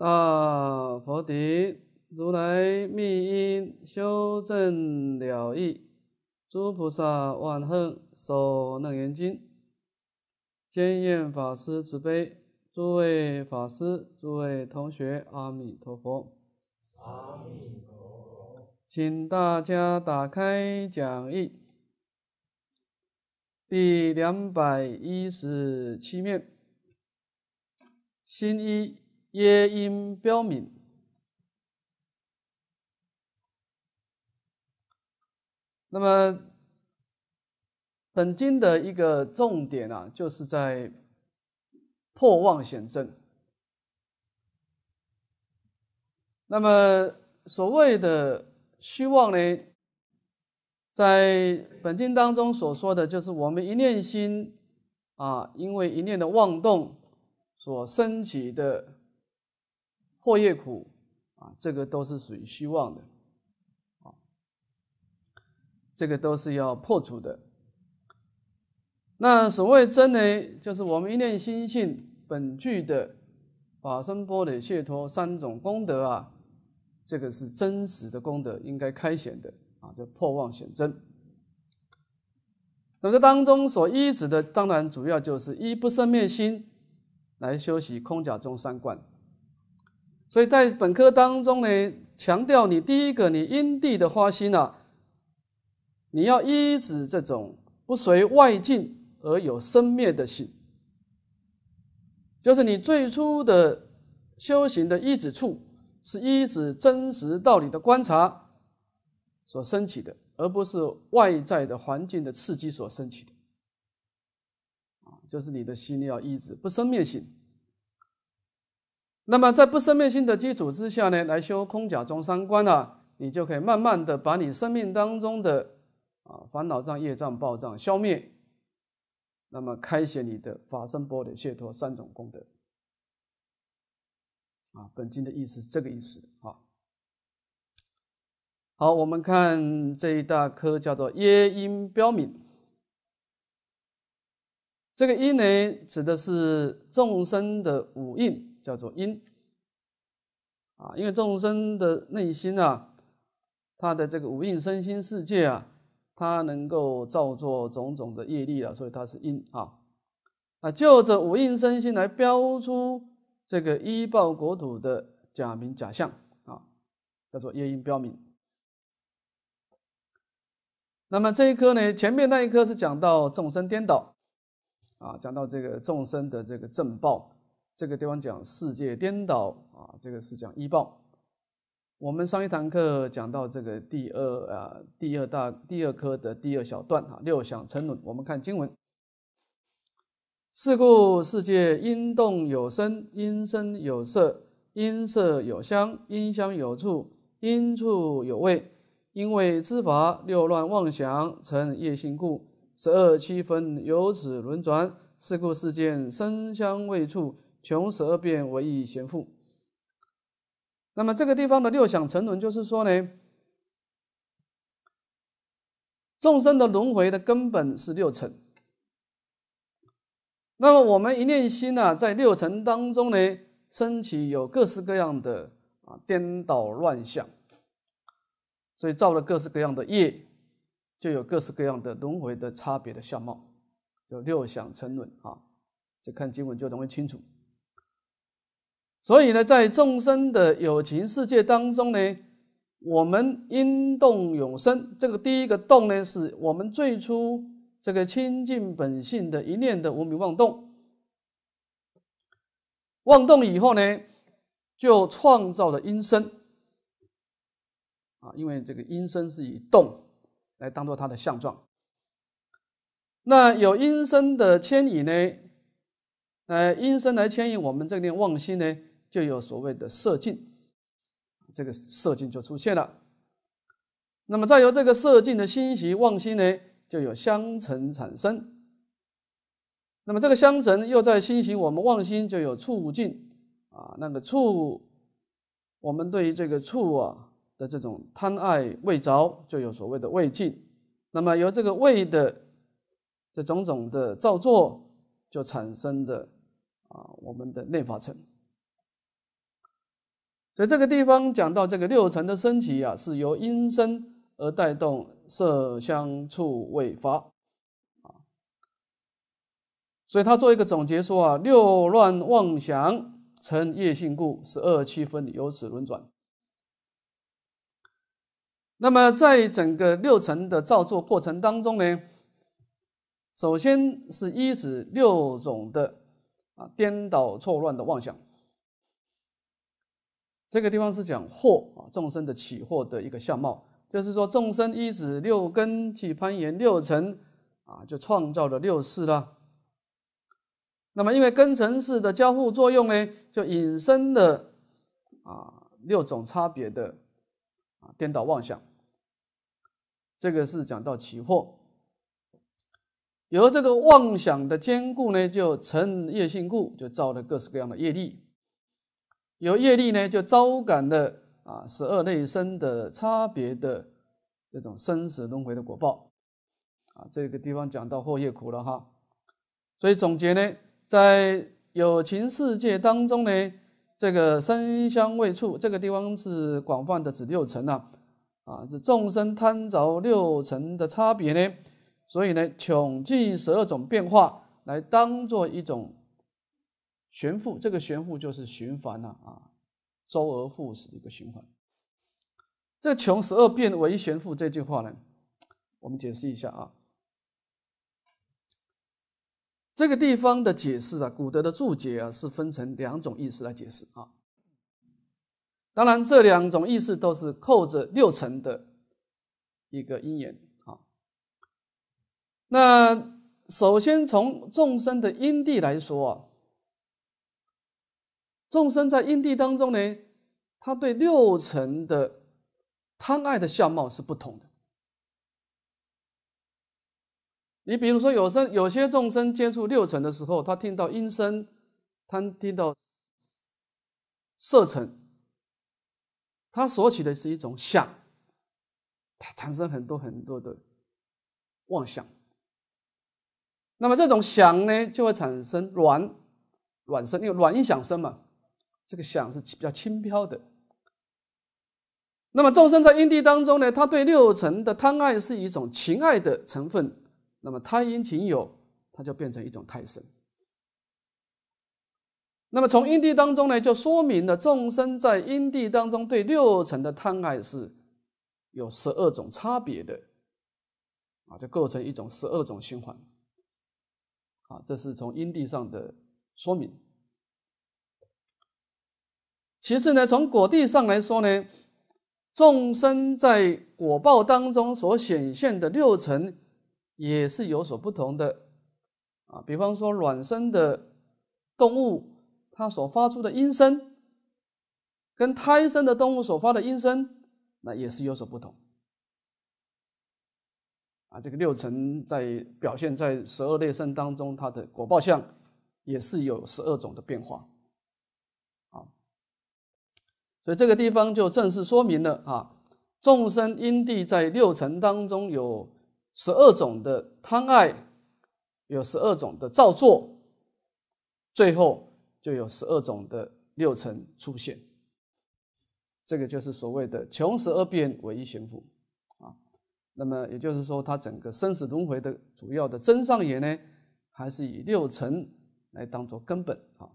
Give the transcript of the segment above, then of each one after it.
大佛顶如来密因修正了义，诸菩萨万恨受楞严经，监验法师慈悲，诸位法师、诸位同学，阿弥陀佛。阿弥陀佛，请大家打开讲义，第两百一十七面，新一。也应标明。那么本经的一个重点啊，就是在破妄显真。那么所谓的虚妄呢，在本经当中所说的就是我们一念心啊，因为一念的妄动所升起的。或业苦啊，这个都是属于虚妄的，啊，这个都是要破除的。那所谓真呢，就是我们一念心性本具的法身、波若、解脱三种功德啊，这个是真实的功德，应该开显的啊，叫破妄显真。那么这当中所依止的，当然主要就是依不生灭心来修习空假中三观。所以在本科当中呢，强调你第一个，你因地的花心啊，你要依止这种不随外境而有生灭的心，就是你最初的修行的依止处，是依止真实道理的观察所升起的，而不是外在的环境的刺激所升起的。就是你的心要一直不生灭性。那么，在不生灭心的基础之下呢，来修空假中三观啊，你就可以慢慢的把你生命当中的啊烦恼障、业障、报障消灭，那么开显你的法身、波罗、解脱三种功德。啊，本经的意思是这个意思啊。好，我们看这一大科叫做《耶因标敏。这个因呢，指的是众生的五印叫做因啊，因为众生的内心啊，他的这个五蕴身心世界啊，他能够造作种种的业力啊，所以它是因啊啊，就着五蕴身心来标出这个依报国土的假名假相啊，叫做业因标明。那么这一颗呢，前面那一颗是讲到众生颠倒啊，讲到这个众生的这个正报。这个地方讲世界颠倒啊，这个是讲依报。我们上一堂课讲到这个第二啊第二大第二科的第二小段啊，六相成论。我们看经文：是故世界因动有声，因声有色，因色有香，因香有触，因触有味，因为知法，六乱妄想成业性故，十二七分由此轮转。是故世间声香味触。穷蛇变为一贤富。那么这个地方的六想沉沦，就是说呢，众生的轮回的根本是六尘。那么我们一念心呢，在六尘当中呢，升起有各式各样的啊颠倒乱象，所以造了各式各样的业，就有各式各样的轮回的差别的相貌，有六想沉沦啊，只看经文就容易清楚。所以呢，在众生的有情世界当中呢，我们因动永生。这个第一个动呢，是我们最初这个清净本性的一念的无名妄动，妄动以后呢，就创造了阴身。啊，因为这个阴身是以动来当做它的相状。那有阴身的牵引呢，呃，阴身来牵引我们这念妄心呢？就有所谓的色境，这个色境就出现了。那么再由这个色境的欣喜妄心呢，就有相成产生。那么这个相成又在欣喜我们妄心就有触境啊，那个触，我们对于这个触啊的这种贪爱未着，就有所谓的未净。那么由这个味的这种种的造作，就产生的啊我们的内法尘。所以这个地方讲到这个六尘的升起啊，是由阴生而带动色、香、触、味、发啊，所以他做一个总结说啊，六乱妄想成业性故，是二七分，由此轮转。那么在整个六尘的造作过程当中呢，首先是依止六种的啊颠倒错乱的妄想。这个地方是讲惑啊，众生的起惑的一个相貌，就是说众生一指六根去攀岩六尘，啊，就创造了六世了。那么因为根尘识的交互作用呢，就引申了啊六种差别的啊颠倒妄想。这个是讲到起惑，由这个妄想的坚固呢，就成业性故，就造了各式各样的业力。有业力呢，就招感的啊，十二内身的差别的这种生死轮回的果报啊，这个地方讲到惑业苦了哈。所以总结呢，在有情世界当中呢，这个生香味触这个地方是广泛的指六尘呐，啊，这众生贪着六尘的差别呢，所以呢，穷尽十二种变化来当做一种。玄复这个玄复就是循环呐啊，周而复始一个循环。这穷十二变为玄复这句话呢，我们解释一下啊。这个地方的解释啊，古德的注解啊是分成两种意思来解释啊。当然，这两种意思都是扣着六层的一个因缘啊。那首先从众生的因地来说。啊，众生在阴地当中呢，他对六尘的贪爱的相貌是不同的。你比如说，有生有些众生接触六尘的时候，他听到音声，他听到色尘，他索取的是一种想，他产生很多很多的妄想。那么这种想呢，就会产生软软声，因为软响声嘛。这个想是比较轻飘的。那么众生在阴地当中呢，他对六尘的贪爱是一种情爱的成分。那么贪因情有，它就变成一种太深。那么从阴地当中呢，就说明了众生在阴地当中对六尘的贪爱是有十二种差别的啊，就构成一种十二种循环啊。这是从阴地上的说明。其次呢，从果地上来说呢，众生在果报当中所显现的六尘也是有所不同的啊。比方说，卵生的动物它所发出的音声，跟胎生的动物所发的音声，那也是有所不同。啊，这个六层在表现在十二类生当中，它的果报相也是有十二种的变化。所以这个地方就正式说明了啊，众生因地在六尘当中有十二种的贪爱，有十二种的造作，最后就有十二种的六尘出现。这个就是所谓的穷十二变为一形父啊。那么也就是说，它整个生死轮回的主要的真上也呢，还是以六尘来当做根本啊。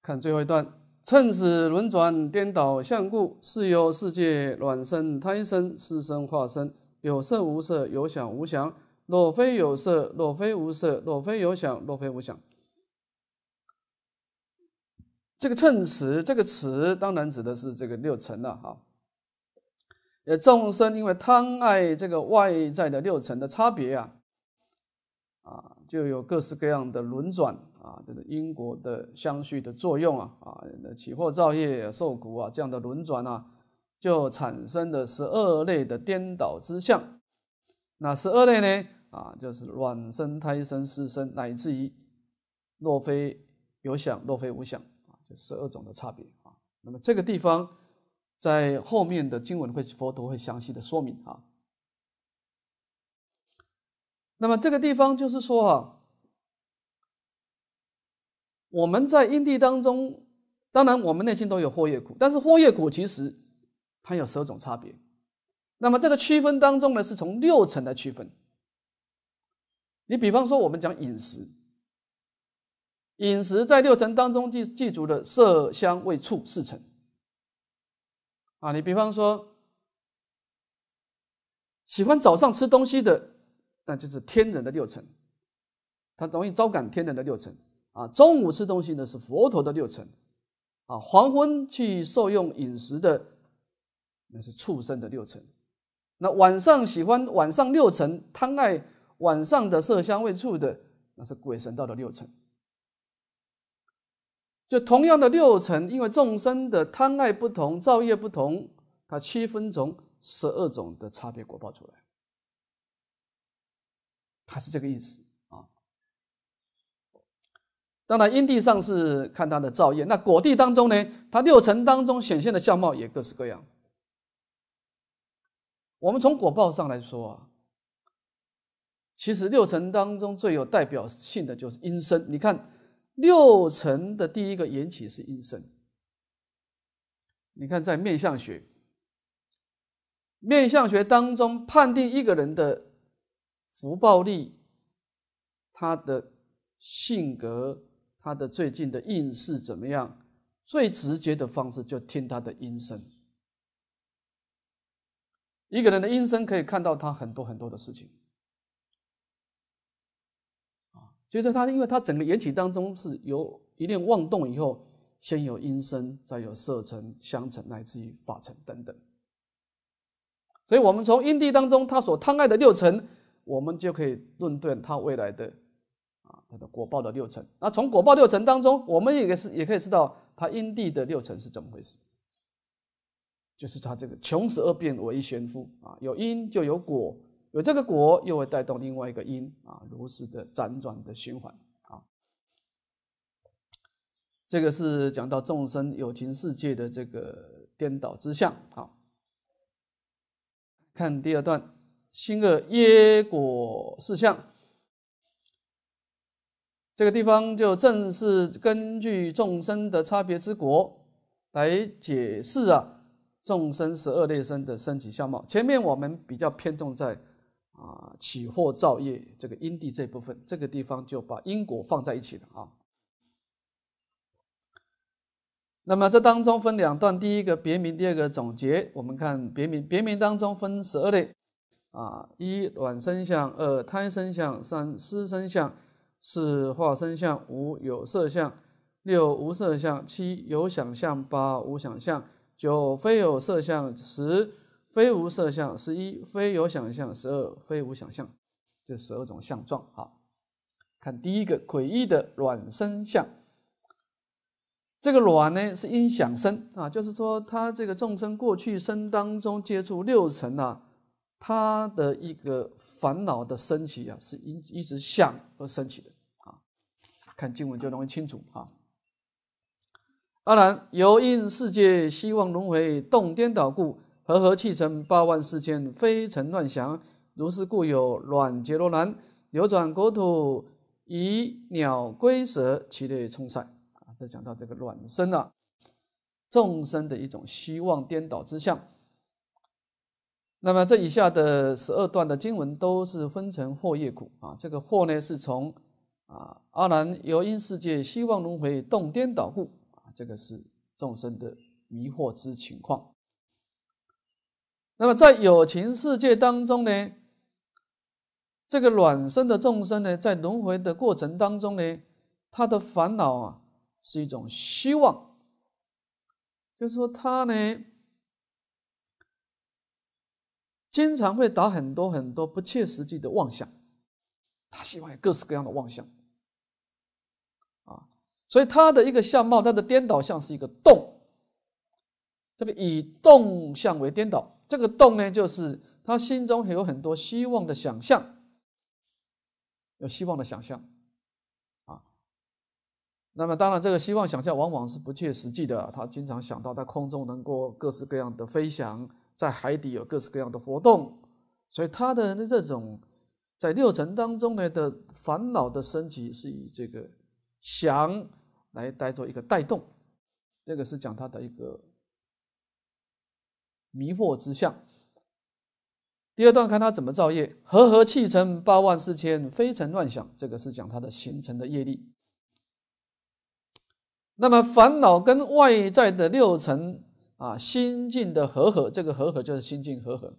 看最后一段。趁此轮转颠倒相故，是有世界、卵生、胎生、湿生、化生，有色无色，有想无想，若非有色，若非无色，若非有想，若非无想。这个称词，这个词当然指的是这个六尘了哈。呃，众生因为贪爱这个外在的六尘的差别啊，啊，就有各式各样的轮转。啊，这个因果的相续的作用啊，啊，起货造业受苦啊，这样的轮转啊，就产生的十二类的颠倒之相。那十二类呢？啊，就是卵生、胎生、湿生，乃至于若非有想，若非无想啊，就十二种的差别啊。那么这个地方，在后面的经文会佛陀会详细的说明啊。那么这个地方就是说啊。我们在因地当中，当然我们内心都有惑业苦，但是惑业苦其实它有十种差别。那么这个区分当中呢，是从六层来区分。你比方说我们讲饮食，饮食在六层当中记记住的色香味触四层。啊，你比方说喜欢早上吃东西的，那就是天人的六层，它容易招感天人的六层。啊，中午吃东西呢是佛陀的六尘，啊，黄昏去受用饮食的那是畜生的六尘，那晚上喜欢晚上六尘贪爱晚上的色香味触的那是鬼神道的六尘，就同样的六尘，因为众生的贪爱不同，造业不同，它七分从十二种的差别果报出来，它是这个意思。当然，因地上是看它的造业。那果地当中呢，它六尘当中显现的相貌也各式各样。我们从果报上来说啊，其实六尘当中最有代表性的就是阴身。你看，六尘的第一个缘起是阴身。你看，在面相学，面相学当中判定一个人的福报力、他的性格。他的最近的运势怎么样？最直接的方式就听他的音声。一个人的音声可以看到他很多很多的事情。啊，所以说他，因为他整个缘起当中是由一念妄动以后，先有音声，再有色尘、相尘，乃至于法尘等等。所以，我们从因地当中他所贪爱的六尘，我们就可以论断他未来的。果报的六层。那从果报六层当中，我们也是也可以知道它因地的六层是怎么回事，就是它这个穷时恶变为悬夫啊，有因就有果，有这个果又会带动另外一个因啊，如此的辗转的循环啊。这个是讲到众生有情世界的这个颠倒之相啊。看第二段，新恶耶果四相。这个地方就正是根据众生的差别之国来解释啊，众生十二类生的身体相貌。前面我们比较偏重在啊起惑造业这个因地这部分，这个地方就把因果放在一起了啊。那么这当中分两段，第一个别名，第二个总结。我们看别名，别名当中分十二类啊：一卵生相，二胎生相，三湿生相。四化生相，五有色相，六无色相，七有想象，八无想象，九非有色相，十非无色相，十一非有想象，十二非无想象，这十二种相状啊。看第一个诡异的卵生相，这个卵呢是音响声啊，就是说他这个众生过去生当中接触六尘啊，他的一个烦恼的升起啊，是因一直响而升起的。看经文就容易清楚哈。阿难，由因世界希望轮回动颠倒故，和合气成八万四千非尘乱想，如是故有卵结罗难流转国土，以鸟龟蛇其类充塞啊！再讲到这个卵生啊，众生的一种希望颠倒之相。那么这以下的十二段的经文都是分成或业苦啊，这个或呢是从。啊，阿难由因世界希望轮回动颠倒故，啊，这个是众生的迷惑之情况。那么在友情世界当中呢，这个卵生的众生呢，在轮回的过程当中呢，他的烦恼啊是一种希望，就说他呢经常会打很多很多不切实际的妄想，他喜欢各式各样的妄想。所以他的一个相貌，他的颠倒像是一个洞，这个以动向为颠倒。这个动呢，就是他心中有很多希望的想象，有希望的想象啊。那么当然，这个希望想象往往是不切实际的。他经常想到在空中能够各式各样的飞翔，在海底有各式各样的活动。所以他的这种在六尘当中呢的烦恼的升起，是以这个。想来带做一个带动，这个是讲他的一个迷惑之相。第二段看他怎么造业，和和气成八万四千非成乱想，这个是讲他的形成的业力。那么烦恼跟外在的六尘啊，心境的和和，这个和和就是心境和和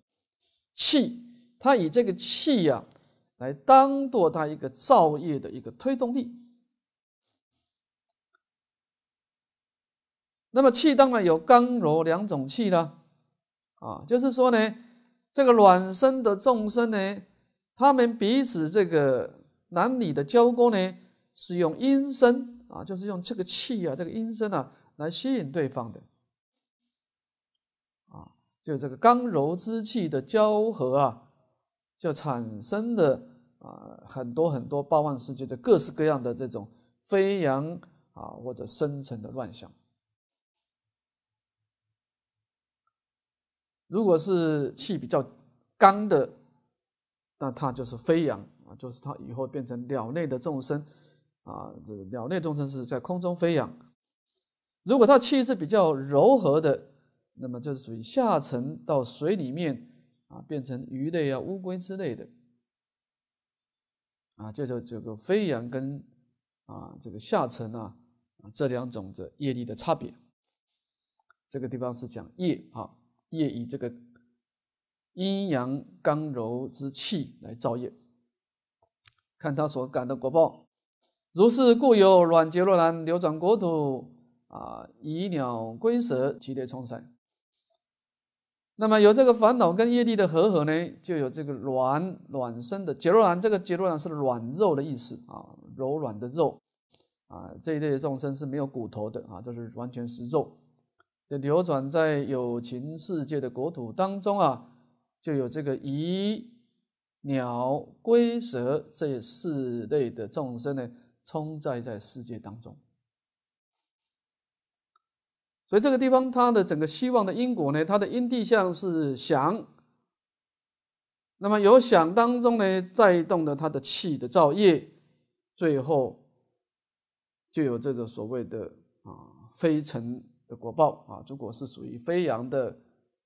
气，他以这个气呀来当做他一个造业的一个推动力。那么气当然有刚柔两种气了，啊，就是说呢，这个卵生的众生呢，他们彼此这个男女的交媾呢，是用阴声啊，就是用这个气啊，这个阴声啊，来吸引对方的，啊，就这个刚柔之气的交合啊，就产生的啊很多很多八万世界的各式各样的这种飞扬啊或者深层的乱象。如果是气比较刚的，那它就是飞扬啊，就是它以后变成鸟类的众生啊，这个鸟类众生是在空中飞扬。如果它气是比较柔和的，那么就是属于下沉到水里面啊，变成鱼类啊、乌龟之类的啊，就是这个飞扬跟啊这个下沉啊这两种的业力的差别。这个地方是讲业啊。业以这个阴阳刚柔之气来造业，看他所感的果报。如是故有卵结若兰流转国土啊，以鸟龟蛇及类冲生。那么有这个烦恼跟业力的和合呢，就有这个卵卵生的结若兰。这个结若兰是软肉的意思啊，柔软的肉啊，这一类众生是没有骨头的啊，就是完全是肉。就流转在有情世界的国土当中啊，就有这个鱼、鸟、龟、蛇这四类的众生呢，充载在世界当中。所以这个地方它的整个希望的因果呢，它的因地相是想。那么有想当中呢，带动了它的气的造业，最后就有这个所谓的啊飞尘。的果报啊，如果是属于飞扬的，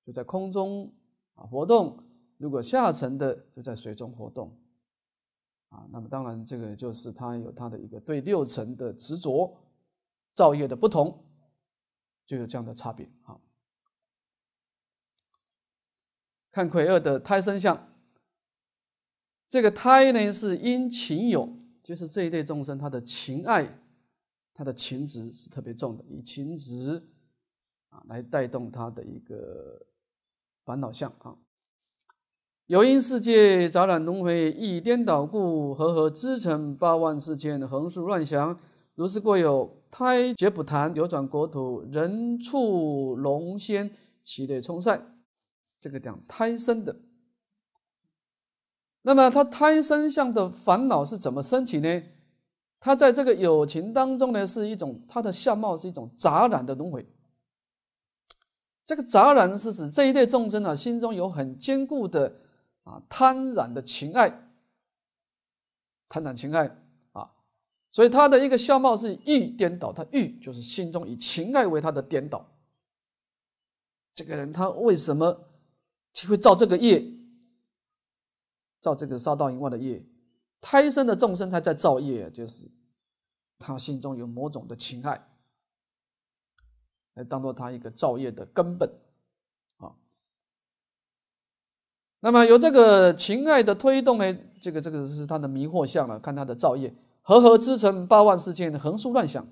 就在空中啊活动；如果下沉的，就在水中活动啊。那么当然，这个就是它有它的一个对六尘的执着、造业的不同，就有这样的差别。啊。看魁二的胎生相，这个胎呢是因情有，就是这一类众生，他的情爱、他的情执是特别重的，以情执。啊，来带动他的一个烦恼相啊。有因世界杂染轮回，一颠倒故，和合之成八万四千横竖乱想，如是过有胎劫不谈流转国土，人畜龙仙其类充塞。这个讲胎生的。那么他胎生相的烦恼是怎么升起呢？他在这个友情当中呢，是一种他的相貌是一种杂染的轮回。这个杂染是指这一类众生啊，心中有很坚固的啊贪婪的情爱，贪婪情爱啊，所以他的一个相貌是欲颠倒，他欲就是心中以情爱为他的颠倒。这个人他为什么会造这个业？造这个杀盗淫妄的业？胎生的众生他在造业，就是他心中有某种的情爱。来当做他一个造业的根本，啊，那么由这个情爱的推动呢，这个这个是他的迷惑相了。看他的造业，合合之成八万千的横竖乱想。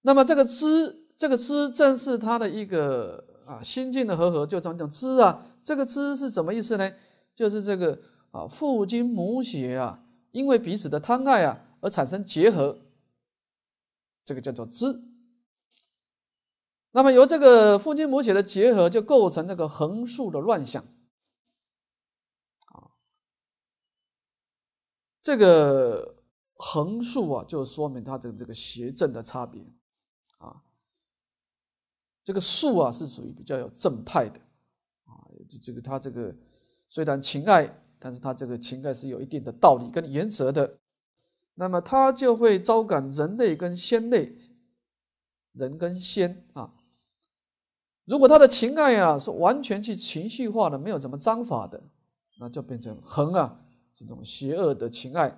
那么这个“知，这个“知正是他的一个啊心境的和合，就这讲知啊，这个“知是什么意思呢？就是这个啊父精母血啊，因为彼此的贪爱啊而产生结合。这个叫做知。那么由这个父精母血的结合，就构成这个横竖的乱象啊。这个横竖啊，就说明他这个这个邪正的差别啊。这个竖啊，是属于比较有正派的啊。这个他这个虽然情爱，但是他这个情爱是有一定的道理跟原则的。那么他就会招感人类跟仙类，人跟仙啊。如果他的情爱啊是完全去情绪化的，没有什么章法的，那就变成横啊这种邪恶的情爱，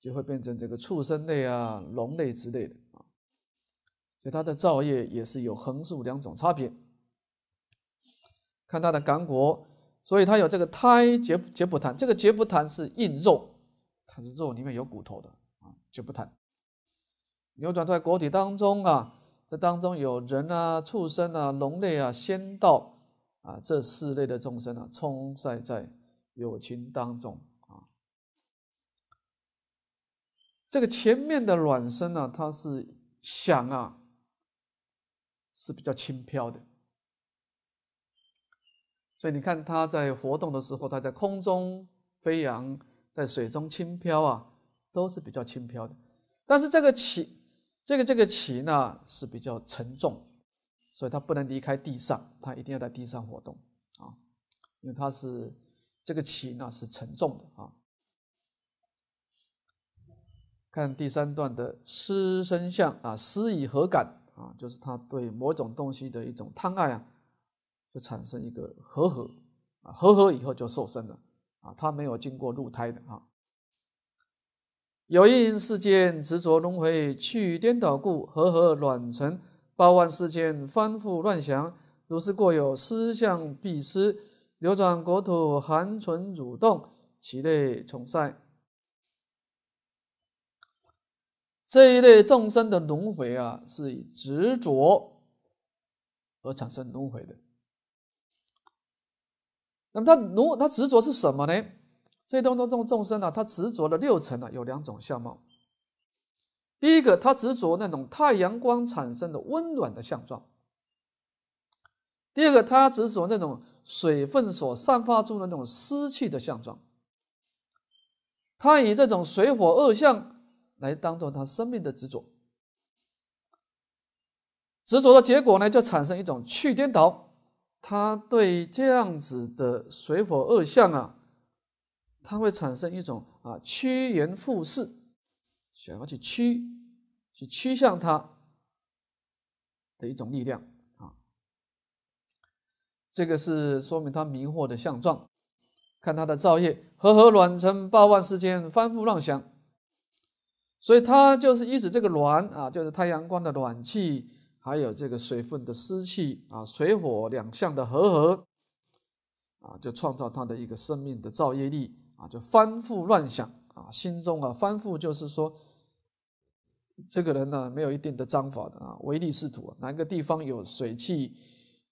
就会变成这个畜生类啊、龙类之类的啊。所以他的造业也是有横竖两种差别，看他的感果，所以他有这个胎结结不谈，这个结不谈是硬肉。可是肉里面有骨头的啊，就不疼。扭转在国体当中啊，这当中有人啊、畜生啊、龙类啊、仙道啊这四类的众生啊，充塞在友情当中啊。这个前面的卵生呢，它是想啊，是比较轻飘的，所以你看它在活动的时候，它在空中飞扬。在水中轻飘啊，都是比较轻飘的，但是这个鳍，这个这个鳍呢是比较沉重，所以它不能离开地上，它一定要在地上活动啊，因为它是这个鳍呢是沉重的啊。看第三段的失身相啊，失以何感啊？就是他对某种东西的一种贪爱啊，就产生一个和合啊，和合以后就受身了。啊，他没有经过入胎的啊。有因世间执着轮回，去颠倒故，和合卵成，八万世间翻覆乱想。如是过有思相，必失流转国土，寒存蠕动，其类从善。这一类众生的轮回啊，是以执着而产生轮回的。那他如他执着是什么呢？这东东众众生呢，他执着的六层呢，有两种相貌。第一个，他执着那种太阳光产生的温暖的相状；第二个，他执着那种水分所散发出的那种湿气的相状。他以这种水火二相来当做他生命的执着。执着的结果呢，就产生一种去颠倒。他对这样子的水火二相啊，他会产生一种啊趋炎附势，想要去趋去趋向它的一种力量啊。这个是说明他迷惑的相状，看他的造业，和和暖尘八万世间翻覆乱想，所以他就是一直这个卵啊，就是太阳光的暖气。还有这个水分的湿气啊，水火两相的和合啊，就创造他的一个生命的造业力啊，就翻覆乱想啊，心中啊翻覆，就是说，这个人呢没有一定的章法的啊，唯利是图，哪个地方有水气、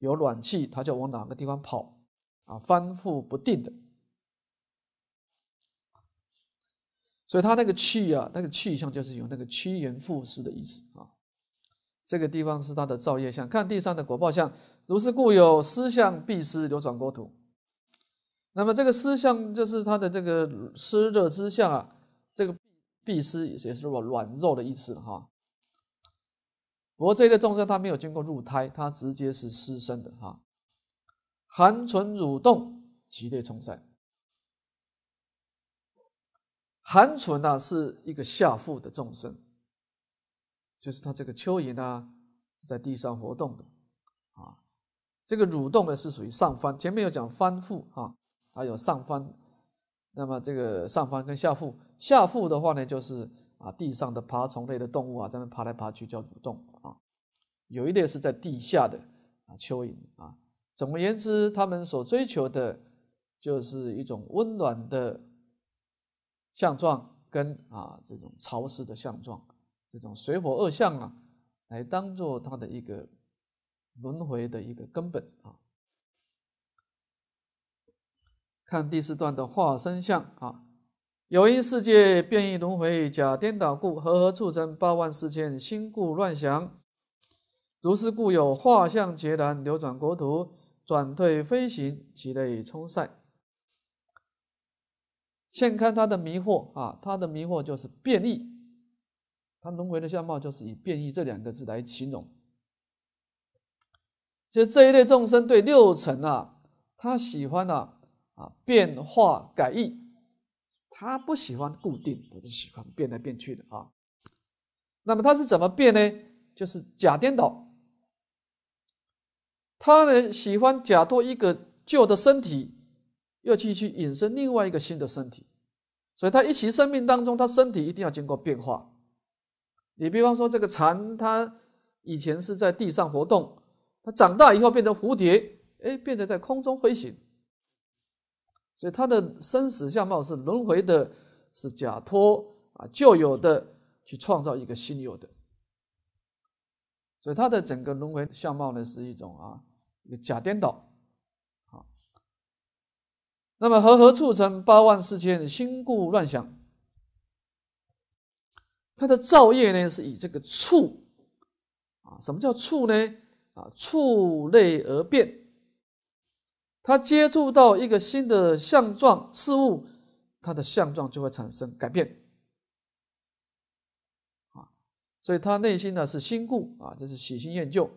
有暖气，他就往哪个地方跑啊，翻覆不定的。所以他那个气啊，那个气象就是有那个趋炎附势的意思啊。这个地方是他的造业相，看地上的果报相，如是故有思相，必湿流转国土。那么这个思相就是他的这个湿热之相啊，这个必湿也是我软弱的意思哈。不过这个众生他没有经过入胎，他直接是湿身的哈。寒存蠕动，极类冲散。寒存呢是一个下腹的众生。就是它这个蚯蚓呢，在地上活动的啊，这个蠕动呢是属于上翻。前面有讲翻腹啊，还有上翻。那么这个上翻跟下腹，下腹的话呢，就是啊地上的爬虫类的动物啊，在那爬来爬去叫蠕动啊。有一类是在地下的啊，蚯蚓啊。总而言之，他们所追求的就是一种温暖的相状跟啊这种潮湿的相状。这种水火二相啊，来当做他的一个轮回的一个根本啊。看第四段的化身相啊，有因世界变异轮回，假颠倒故，和合促成八万四千心故乱想，如是故有化相截然流转国土，转退飞行，其类充塞。先看他的迷惑啊，他的迷惑就是变异。他轮回的相貌就是以变异这两个字来形容，就这一类众生对六尘啊，他喜欢啊啊变化改易，他不喜欢固定，他是喜欢变来变去的啊。那么他是怎么变呢？就是假颠倒，他呢喜欢假托一个旧的身体，又去去引申另外一个新的身体，所以他一起生命当中，他身体一定要经过变化。你比方说这个蝉，它以前是在地上活动，它长大以后变成蝴蝶，哎，变得在空中飞行，所以它的生死相貌是轮回的，是假托啊旧有的去创造一个新有的，所以它的整个轮回相貌呢是一种啊一个假颠倒，好，那么和合促成八万四千心故乱想？他的造业呢，是以这个畜啊，什么叫畜呢？啊，畜类而变。他接触到一个新的相状事物，他的相状就会产生改变，啊，所以他内心呢是新故啊，这是喜新厌旧。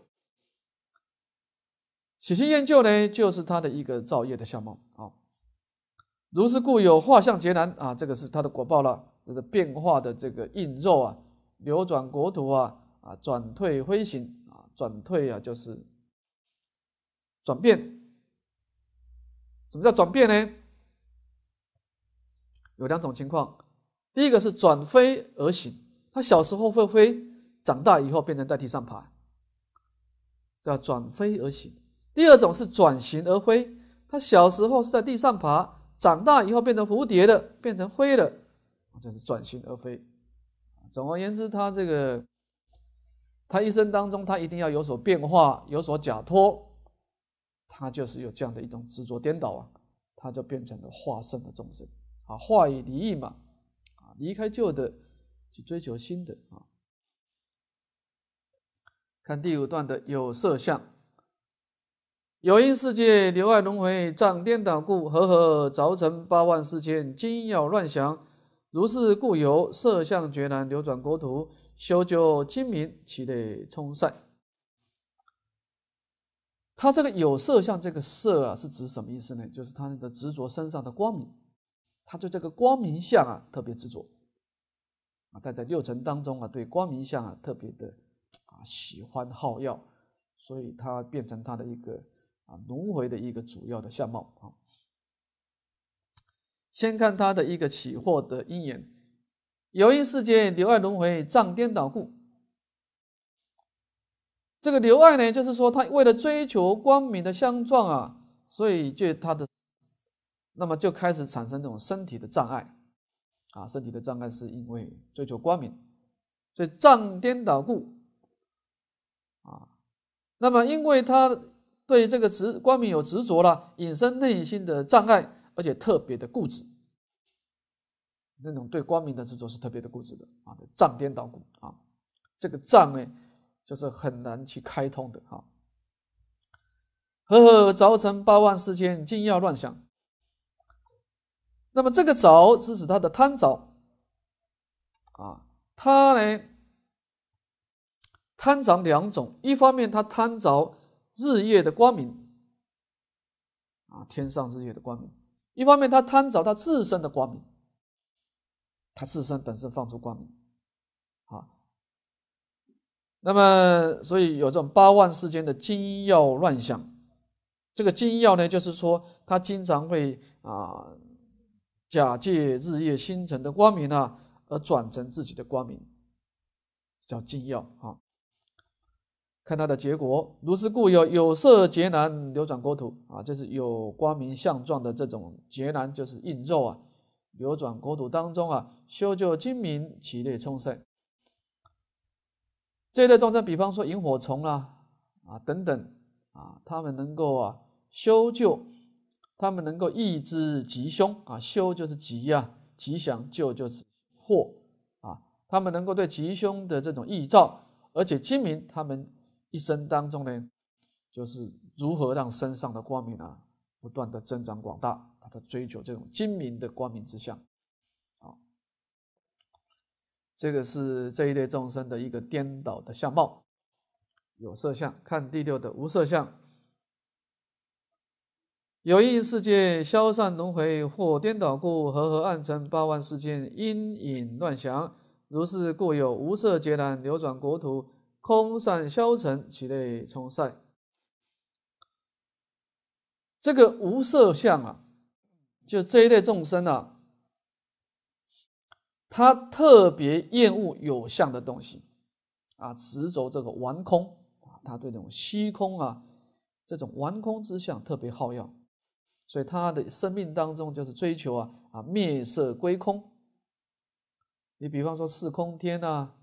喜新厌旧呢，就是他的一个造业的相貌啊。如是故有化相劫难啊，这个是他的果报了。这个变化的这个印肉啊，流转国土啊，啊转退飞行啊，转退啊就是转变。什么叫转变呢？有两种情况，第一个是转飞而行，它小时候会飞，长大以后变成在地上爬，叫转飞而行。第二种是转型而飞，它小时候是在地上爬，长大以后变成蝴蝶的，变成飞的。就是转型而飞。总而言之，他这个，他一生当中，他一定要有所变化，有所假托，他就是有这样的一种执着颠倒啊，他就变成了化身的众生啊，化以离异嘛，啊，离开旧的去追求新的啊。看第五段的有色相，有因世界流爱轮回障颠倒故，和和凿成八万四千精要乱想。如是故由色相觉难流转国土修就精明其得充塞。他这个有色相，这个色啊，是指什么意思呢？就是他那个执着身上的光明，他对这个光明相啊特别执着啊，他在六尘当中啊，对光明相啊特别的啊喜欢好要，所以他变成他的一个啊轮回的一个主要的相貌啊。先看他的一个起惑的因缘，有因世间留爱轮回障颠倒故。这个留爱呢，就是说他为了追求光明的相状啊，所以就他的，那么就开始产生这种身体的障碍，啊，身体的障碍是因为追求光明，所以障颠倒故，啊，那么因为他对这个执光明有执着了，引申内心的障碍。而且特别的固执，那种对光明的执着是特别的固执的啊，障颠倒故啊，这个障呢就是很难去开通的哈。呵呵，凿成八万世间尽要乱想。那么这个凿是指他的贪凿啊，他呢贪凿两种，一方面他贪凿日夜的光明啊，天上日夜的光明。一方面，他贪找他自身的光明，他自身本身放出光明，啊，那么所以有这种八万世间的金要乱象，这个金要呢，就是说他经常会啊，假借日夜星辰的光明啊，而转成自己的光明，叫金要啊。看它的结果，如是故有有色劫难流转国土啊，就是有光明相状的这种劫难，就是印肉啊，流转国土当中啊，修就精明，其类充生。这类众生，比方说萤火虫啦啊等等啊，他们能够啊修就，他们能够抑制吉凶啊，修就是吉啊，吉祥，就就是祸啊，他们能够对吉凶的这种预兆，而且精明，他们。一生当中呢，就是如何让身上的光明啊，不断的增长广大，他的追求这种精明的光明之相。啊，这个是这一类众生的一个颠倒的相貌，有色相。看第六的无色相，有因世界消散轮回，或颠倒故，和合暗成八万世界阴影乱祥，如是故有无色劫难流转国土。空散消沉，其类充塞。这个无色相啊，就这一类众生啊，他特别厌恶有相的东西啊，执着这个玩空啊，他对这种虚空啊，这种玩空之相特别好要，所以他的生命当中就是追求啊啊灭色归空。你比方说四空天呐。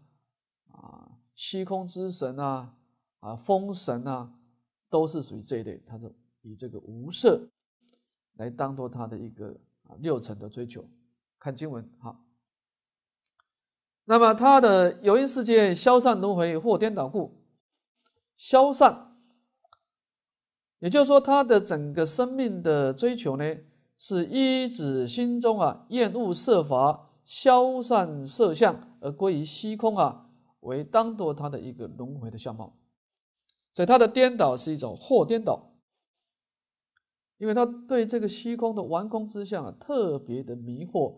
虚空之神啊，啊，风神啊，都是属于这一类。他是以这个无色来当做他的一个啊六层的追求。看经文哈。那么他的有因世界消散轮回或颠倒故，消散。也就是说，他的整个生命的追求呢，是依止心中啊厌恶色法，消散色相而归于虚空啊。为当多他的一个轮回的相貌，所以他的颠倒是一种祸颠倒，因为他对这个虚空的完空之相啊，特别的迷惑，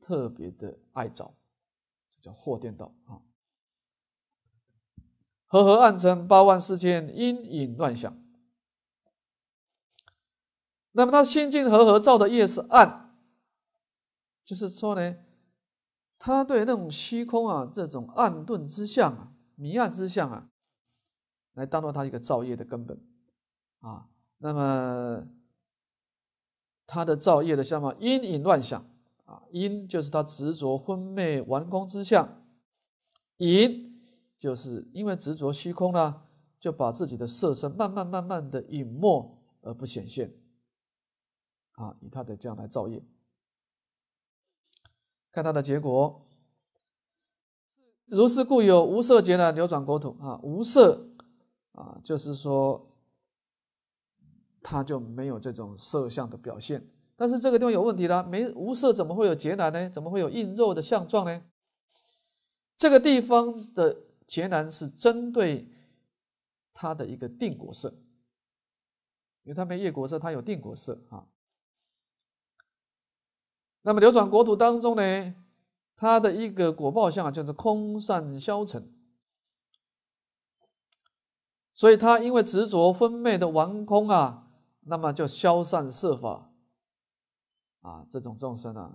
特别的爱找，这叫祸颠倒啊。和合暗成八万四千阴影乱象，那么他心境和合照的夜是暗，就是说呢。他对那种虚空啊，这种暗遁之相啊、迷暗之相啊，来当做他一个造业的根本啊。那么他的造业的相嘛，阴影乱象啊，阴就是他执着昏昧顽空之相，隐就是因为执着虚空呢，就把自己的色身慢慢慢慢的隐没而不显现啊，以他的这样来造业。看它的结果，如是故有无色劫难流转国土啊，无色啊，就是说，它就没有这种色相的表现。但是这个地方有问题的，没无色怎么会有劫难呢？怎么会有硬肉的相状呢？这个地方的劫难是针对它的一个定果色，因为它没业果色，它有定果色啊。那么流转国土当中呢，它的一个果报相就是空散消沉，所以他因为执着分别的顽空啊，那么就消散设法啊，这种众生啊，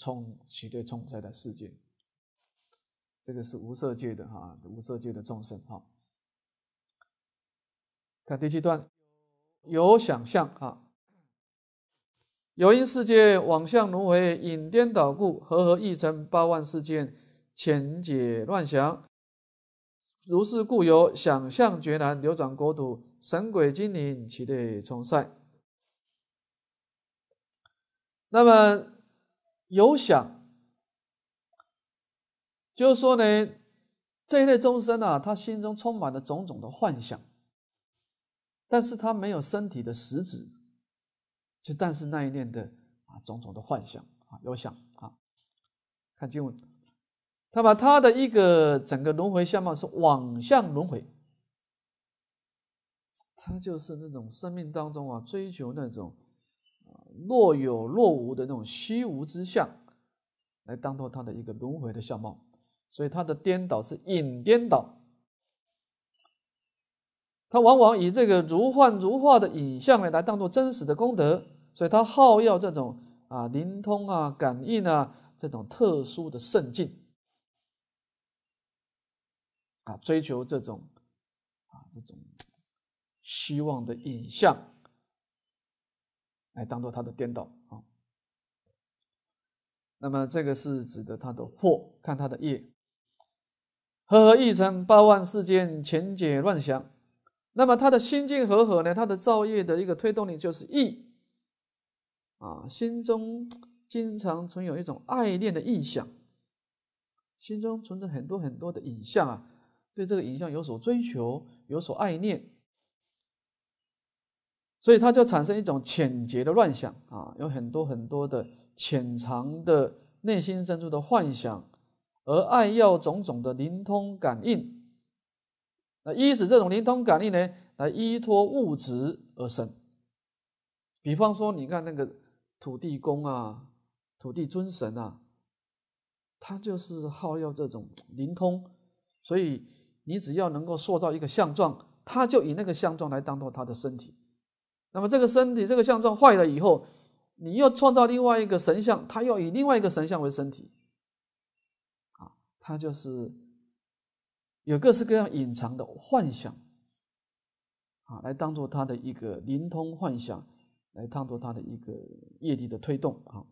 冲起对冲在的世界，这个是无色界的哈，无色界的众生哈。看第七段，有想象啊。有因世界往向轮回，引颠倒故，合合亦成八万世界，浅解乱想。如是故有想象觉难流转国土，神鬼精灵，其类充塞。那么有想，就是说呢，这一类众生啊，他心中充满了种种的幻想，但是他没有身体的实质。就但是那一念的啊种种的幻想啊有想啊看经文，他把他的一个整个轮回相貌是妄相轮回，他就是那种生命当中啊追求那种啊若有若无的那种虚无之相来当做他的一个轮回的相貌，所以他的颠倒是影颠倒，他往往以这个如幻如化的影像来来当做真实的功德。所以他好要这种啊灵通啊感应啊这种特殊的圣境，啊追求这种啊这种希望的影像，来当做他的颠倒啊。那么这个是指的他的祸，看他的业，和合一成八万世间前解乱想，那么他的心境和合呢，他的造业的一个推动力就是意。啊，心中经常存有一种爱恋的印象，心中存着很多很多的影像啊，对这个影像有所追求，有所爱恋，所以他就产生一种浅洁的乱想啊，有很多很多的潜藏的内心深处的幻想，而爱要种种的灵通感应，那依是这种灵通感应呢，来依托物质而生，比方说你看那个。土地公啊，土地尊神啊，他就是好要这种 灵通，所以你只要能够塑造一个相状，他就以那个相状来当做他的身体。那么这个身体这个相状坏了以后，你又创造另外一个神像，他要以另外一个神像为身体，啊，他就是有各式各样隐藏的幻想，啊，来当做他的一个灵通幻想。来探索它的一个业力的推动啊。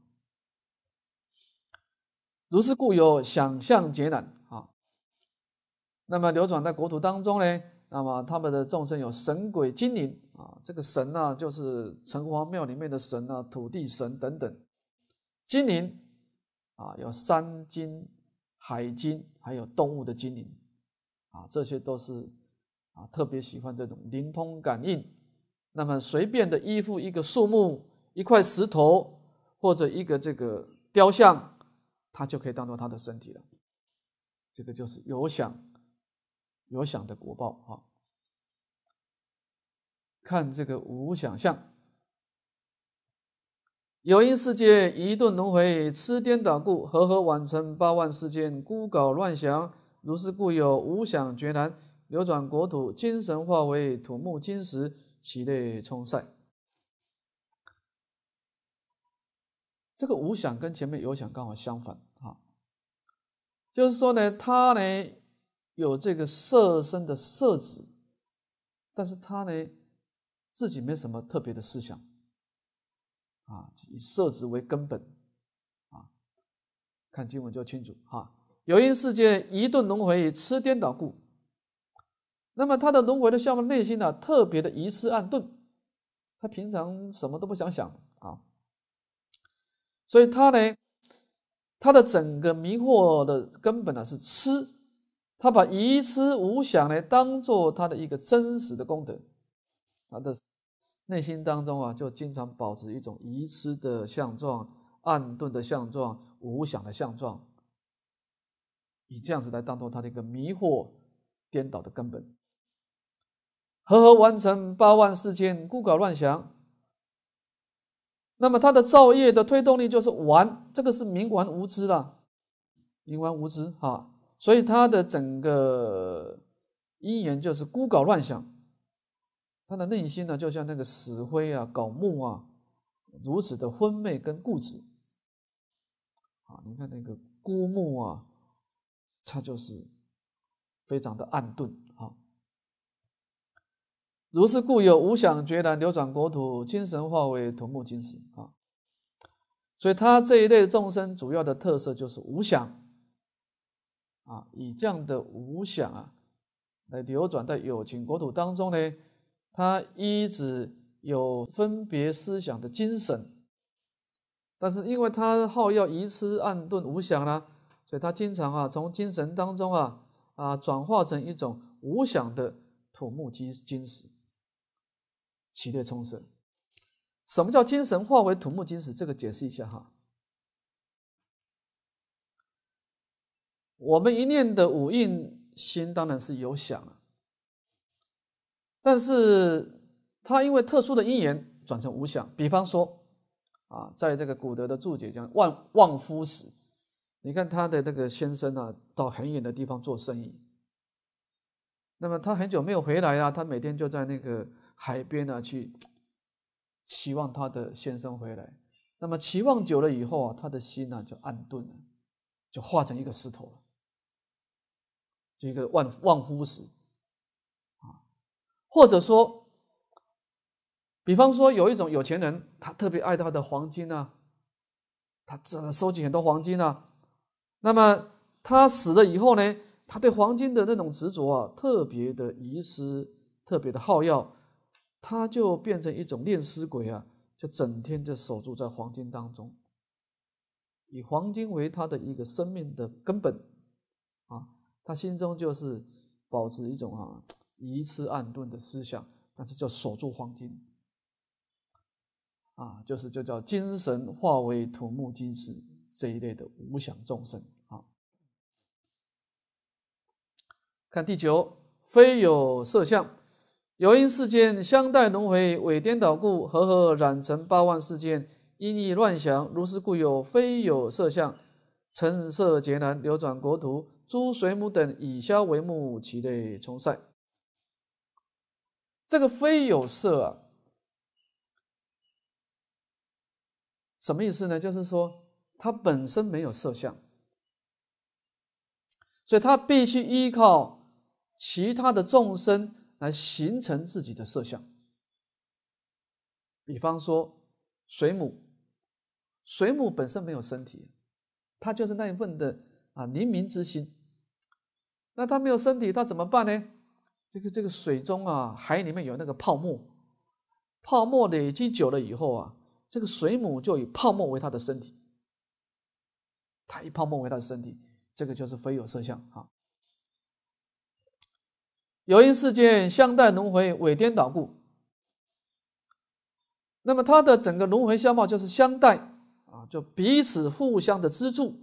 如是故有想象劫难啊。那么流转在国土当中呢，那么他们的众生有神鬼精灵啊。这个神呢，就是城隍庙里面的神啊，土地神等等。精灵啊，有山精、海精，还有动物的精灵啊。这些都是啊，特别喜欢这种灵通感应。那么随便的依附一个树木、一块石头或者一个这个雕像，它就可以当做它的身体了。这个就是有想、有想的果报啊。看这个无想象，有因世界一顿轮回，痴颠倒故，和合晚成八万世间，孤搞乱想，如是故有无想觉难流转国土，精神化为土木金石。其内充塞，这个无想跟前面有想刚好相反啊，就是说呢，他呢有这个色身的色质，但是他呢自己没什么特别的思想啊，以色质为根本啊，看经文就清楚哈，有因世界一顿轮回，痴颠倒故。那么他的轮回的相内心呢，特别的疑痴暗钝，他平常什么都不想想啊，所以他呢，他的整个迷惑的根本呢是痴，他把疑痴无想呢当做他的一个真实的功德，他的内心当中啊就经常保持一种疑痴的相状、暗钝的相状、无想的相状，以这样子来当做他的一个迷惑颠倒的根本。和合完成八万四千孤搞乱想，那么他的造业的推动力就是玩，这个是冥顽无知啦，冥顽无知哈，所以他的整个因缘就是孤搞乱想，他的内心呢就像那个死灰啊、槁木啊，如此的昏昧跟固执啊。你看那个孤木啊，它就是非常的暗钝。如是故有无想觉然流转国土，精神化为土木金石啊。所以，他这一类众生主要的特色就是无想啊，以这样的无想啊，来流转在有情国土当中呢。他一直有分别思想的精神，但是因为他好要遗失暗顿无想呢，所以他经常啊，从精神当中啊啊，转化成一种无想的土木金金石。起烈冲神，什么叫精神化为土木金石？这个解释一下哈。我们一念的五蕴心当然是有想了，但是它因为特殊的因缘转成无想。比方说，啊，在这个古德的注解讲，旺旺夫时，你看他的那个先生啊，到很远的地方做生意，那么他很久没有回来啊，他每天就在那个。海边呢，去期望他的先生回来。那么期望久了以后啊，他的心呢就暗顿了，就化成一个石头了，就一个万万夫石啊。或者说，比方说有一种有钱人，他特别爱他的黄金呢，他这收集很多黄金呢。那么他死了以后呢，他对黄金的那种执着啊，特别的遗失，特别的耗药。他就变成一种炼尸鬼啊，就整天就守住在黄金当中，以黄金为他的一个生命的根本，啊，他心中就是保持一种啊疑痴暗钝的思想，但是就守住黄金，啊，就是就叫精神化为土木金石这一类的无想众生啊。看第九，非有色相。有因世间相待轮回，为颠倒故，和合染成八万世间，因意乱想，如是故有非有色相，成色劫难流转国土，诸水母等以消为目，其类从塞。这个非有色啊，什么意思呢？就是说它本身没有色相，所以它必须依靠其他的众生。来形成自己的色相，比方说水母，水母本身没有身体，它就是那一份的啊黎明之心。那它没有身体，它怎么办呢？这个这个水中啊，海里面有那个泡沫，泡沫累积久了以后啊，这个水母就以泡沫为它的身体，它以泡沫为它的身体，这个就是非有色相啊。有因事件相待轮回伪颠倒故，那么它的整个轮回相貌就是相待啊，就彼此互相的资助，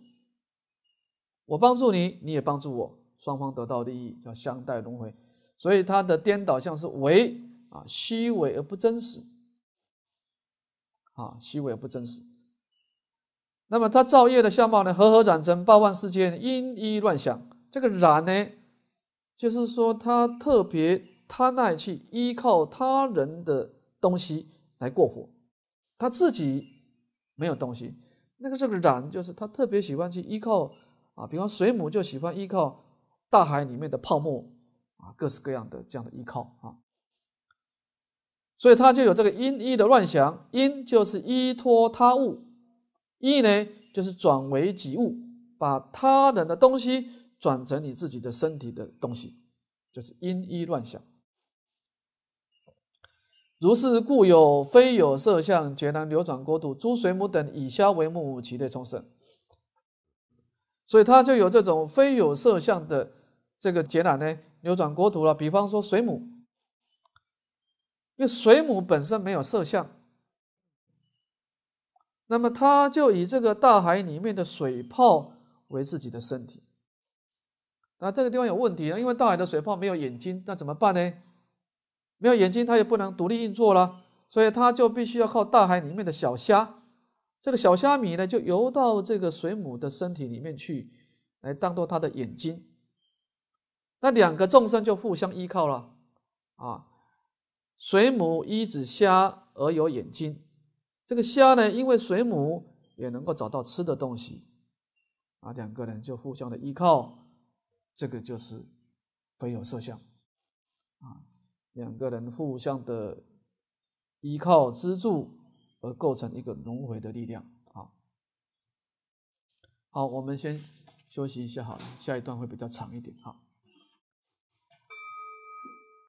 我帮助你，你也帮助我，双方得到利益，叫相待轮回。所以它的颠倒像是伪啊，虚伪而不真实啊，虚伪而不真实。那么它造业的相貌呢，和合转生八万世呢，因一乱想，这个然呢？就是说，他特别贪爱去依靠他人的东西来过活，他自己没有东西。那个是个染，就是他特别喜欢去依靠啊，比方水母就喜欢依靠大海里面的泡沫啊，各式各样的这样的依靠啊。所以，他就有这个因依的乱想，因就是依托他物，依呢就是转为己物，把他人的东西。转成你自己的身体的东西，就是因依乱想。如是故有非有色相，劫难流转国土。诸水母等以虾为目，其类重生。所以他就有这种非有色相的这个劫难呢，流转国土了。比方说水母，因为水母本身没有色相，那么他就以这个大海里面的水泡为自己的身体。那这个地方有问题啊，因为大海的水泡没有眼睛，那怎么办呢？没有眼睛，它也不能独立运作了，所以它就必须要靠大海里面的小虾。这个小虾米呢，就游到这个水母的身体里面去，来当做它的眼睛。那两个众生就互相依靠了啊。水母依子虾而有眼睛，这个虾呢，因为水母也能够找到吃的东西，啊，两个人就互相的依靠。这个就是非有色相啊，两个人互相的依靠资助而构成一个轮回的力量啊。好，我们先休息一下哈，下一段会比较长一点哈。